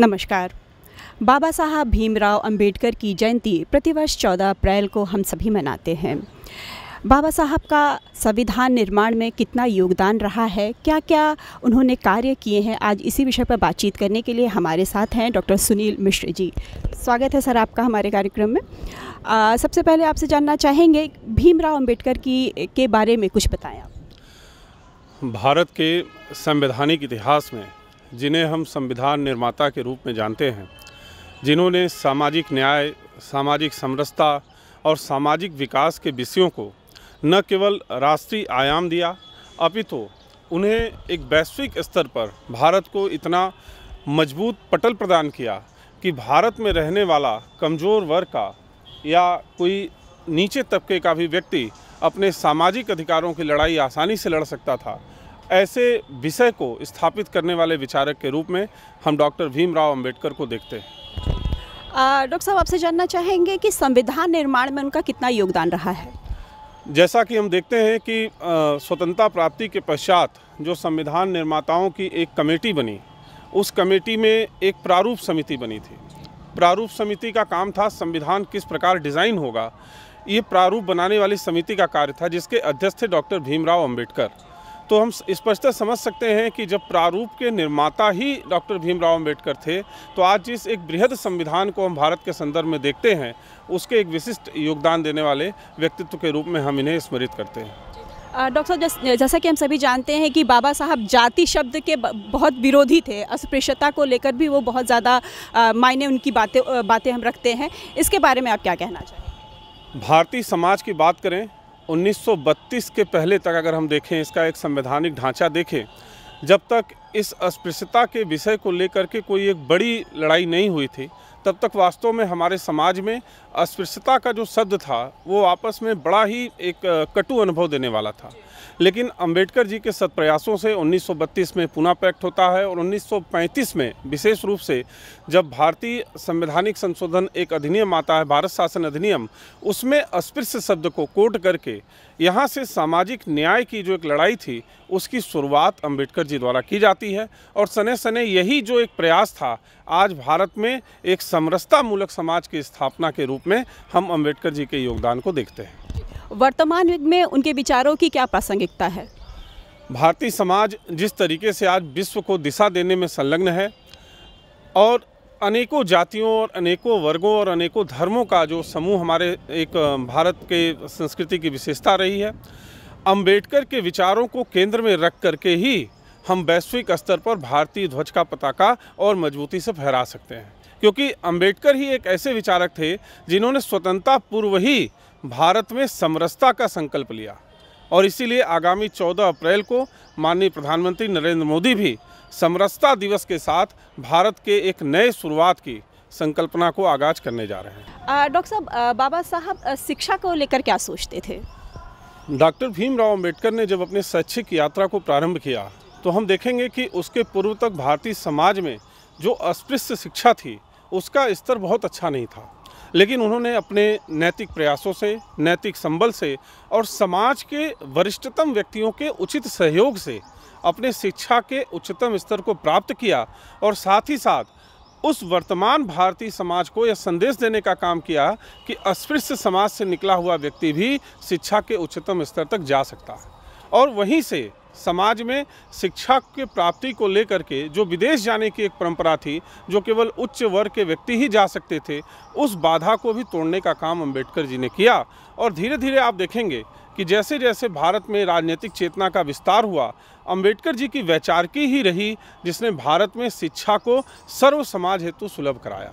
नमस्कार बाबा साहब भीमराव अंबेडकर की जयंती प्रतिवर्ष 14 अप्रैल को हम सभी मनाते हैं बाबा साहब का संविधान निर्माण में कितना योगदान रहा है क्या क्या उन्होंने कार्य किए हैं आज इसी विषय पर बातचीत करने के लिए हमारे साथ हैं डॉक्टर सुनील मिश्र जी स्वागत है सर आपका हमारे कार्यक्रम में आ, सबसे पहले आपसे जानना चाहेंगे भीमराव अंबेडकर की के बारे में कुछ बताएं आप भारत के संवैधानिक इतिहास में जिन्हें हम संविधान निर्माता के रूप में जानते हैं जिन्होंने सामाजिक न्याय सामाजिक समरसता और सामाजिक विकास के विषयों को न केवल राष्ट्रीय आयाम दिया अपितु तो उन्हें एक वैश्विक स्तर पर भारत को इतना मजबूत पटल प्रदान किया कि भारत में रहने वाला कमज़ोर वर्ग का या कोई नीचे तबके का भी व्यक्ति अपने सामाजिक अधिकारों की लड़ाई आसानी से लड़ सकता था ऐसे विषय को स्थापित करने वाले विचारक के रूप में हम डॉक्टर भीमराव अंबेडकर को देखते हैं डॉक्टर साहब आपसे जानना चाहेंगे कि संविधान निर्माण में उनका कितना योगदान रहा है जैसा कि हम देखते हैं कि स्वतंत्रता प्राप्ति के पश्चात जो संविधान निर्माताओं की एक कमेटी बनी उस कमेटी में एक प्रारूप समिति बनी थी प्रारूप समिति का काम था संविधान किस प्रकार डिज़ाइन होगा ये प्रारूप बनाने वाली समिति का कार्य था जिसके अध्यक्ष थे डॉक्टर भीमराव अंबेडकर तो हम स्पष्टता समझ सकते हैं कि जब प्रारूप के निर्माता ही डॉक्टर भीमराव अम्बेडकर थे तो आज जिस एक बृहद संविधान को हम भारत के संदर्भ में देखते हैं उसके एक विशिष्ट योगदान देने वाले व्यक्तित्व के रूप में हम इन्हें स्मरित करते हैं डॉक्टर साहब जैसा कि हम सभी जानते हैं कि बाबा साहब जाति शब्द के बहुत विरोधी थे अस्पृश्यता को लेकर भी वो बहुत ज़्यादा मायने उनकी बातें बातें हम रखते हैं इसके बारे में आप क्या कहना चाहें भारतीय समाज की बात करें 1932 के पहले तक अगर हम देखें इसका एक संवैधानिक ढांचा देखें जब तक इस अस्पृश्यता के विषय को लेकर के कोई एक बड़ी लड़ाई नहीं हुई थी तब तक वास्तव में हमारे समाज में अस्पृश्यता का जो शब्द था वो आपस में बड़ा ही एक कटु अनुभव देने वाला था लेकिन अंबेडकर जी के सत्प्रयासों से 1932 में पुनः पैक्ट होता है और 1935 में विशेष रूप से जब भारतीय संवैधानिक संशोधन एक अधिनियम आता है भारत शासन अधिनियम उसमें अस्पृश्य शब्द को कोट करके यहाँ से सामाजिक न्याय की जो एक लड़ाई थी उसकी शुरुआत अंबेडकर जी द्वारा की जाती है और सने सने यही जो एक प्रयास था आज भारत में एक समरसतामूलक समाज की स्थापना के रूप में हम अंबेडकर जी के योगदान को देखते हैं वर्तमान युग में उनके विचारों की क्या प्रासंगिकता है भारतीय समाज जिस तरीके से आज विश्व को दिशा देने में संलग्न है और अनेकों जातियों और अनेकों वर्गों और अनेकों धर्मों का जो समूह हमारे एक भारत के संस्कृति की विशेषता रही है अंबेडकर के विचारों को केंद्र में रख करके ही हम वैश्विक स्तर पर भारतीय ध्वज का पताका और मजबूती से फहरा सकते हैं क्योंकि अंबेडकर ही एक ऐसे विचारक थे जिन्होंने स्वतंत्रता पूर्व ही भारत में समरसता का संकल्प लिया और इसीलिए आगामी 14 अप्रैल को माननीय प्रधानमंत्री नरेंद्र मोदी भी समरसता दिवस के साथ भारत के एक नए शुरुआत की संकल्पना को आगाज करने जा रहे हैं डॉक्टर साहब बाबा साहब शिक्षा को लेकर क्या सोचते थे डॉक्टर भीमराव अम्बेडकर ने जब अपने शैक्षिक यात्रा को प्रारंभ किया तो हम देखेंगे कि उसके पूर्व तक भारतीय समाज में जो अस्पृश्य शिक्षा थी उसका स्तर बहुत अच्छा नहीं था लेकिन उन्होंने अपने नैतिक प्रयासों से नैतिक संबल से और समाज के वरिष्ठतम व्यक्तियों के उचित सहयोग से अपने शिक्षा के उच्चतम स्तर को प्राप्त किया और साथ ही साथ उस वर्तमान भारतीय समाज को यह संदेश देने का काम किया कि अस्पृश्य समाज से निकला हुआ व्यक्ति भी शिक्षा के उच्चतम स्तर तक जा सकता है और वहीं से समाज में शिक्षा के प्राप्ति को लेकर के जो विदेश जाने की एक परंपरा थी जो केवल उच्च वर्ग के व्यक्ति ही जा सकते थे उस बाधा को भी तोड़ने का काम अंबेडकर जी ने किया और धीरे धीरे आप देखेंगे कि जैसे जैसे भारत में राजनीतिक चेतना का विस्तार हुआ अंबेडकर जी की वैचारिकी ही रही जिसने भारत में शिक्षा को सर्व समाज हेतु सुलभ कराया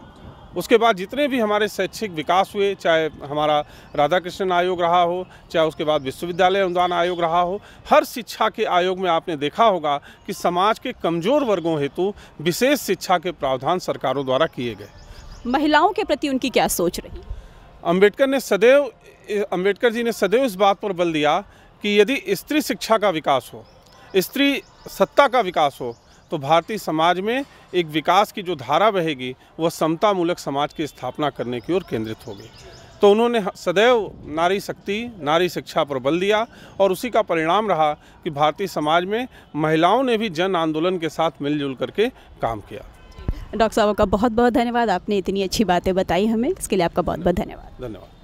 उसके बाद जितने भी हमारे शैक्षिक विकास हुए चाहे हमारा राधा कृष्ण आयोग रहा हो चाहे उसके बाद विश्वविद्यालय अनुदान आयोग रहा हो हर शिक्षा के आयोग में आपने देखा होगा कि समाज के कमजोर वर्गों हेतु विशेष शिक्षा के प्रावधान सरकारों द्वारा किए गए महिलाओं के प्रति उनकी क्या सोच रही अम्बेडकर ने सदैव अम्बेडकर जी ने सदैव इस बात पर बल दिया कि यदि स्त्री शिक्षा का विकास हो स्त्री सत्ता का विकास हो तो भारतीय समाज में एक विकास की जो धारा बहेगी वह समतामूलक समाज की स्थापना करने की ओर केंद्रित होगी तो उन्होंने सदैव नारी शक्ति नारी शिक्षा पर बल दिया और उसी का परिणाम रहा कि भारतीय समाज में महिलाओं ने भी जन आंदोलन के साथ मिलजुल करके काम किया डॉक्टर साहब का बहुत बहुत धन्यवाद आपने इतनी अच्छी बातें बताई हमें इसके लिए आपका बहुत बहुत धन्यवाद धन्यवाद